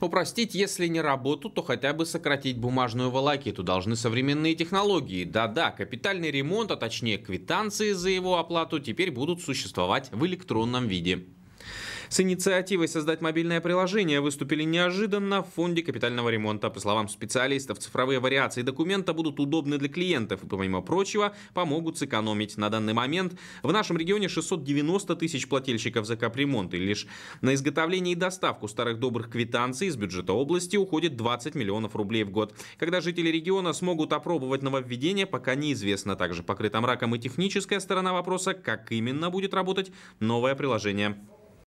Упростить, если не работу, то хотя бы сократить бумажную волокиту должны современные технологии. Да-да, капитальный ремонт, а точнее квитанции за его оплату теперь будут существовать в электронном виде. С инициативой создать мобильное приложение выступили неожиданно в фонде капитального ремонта. По словам специалистов, цифровые вариации документа будут удобны для клиентов и, помимо прочего, помогут сэкономить. На данный момент в нашем регионе 690 тысяч плательщиков за капремонт и лишь на изготовление и доставку старых добрых квитанций из бюджета области уходит 20 миллионов рублей в год. Когда жители региона смогут опробовать нововведение, пока неизвестно. Также покрытым раком и техническая сторона вопроса, как именно будет работать новое приложение.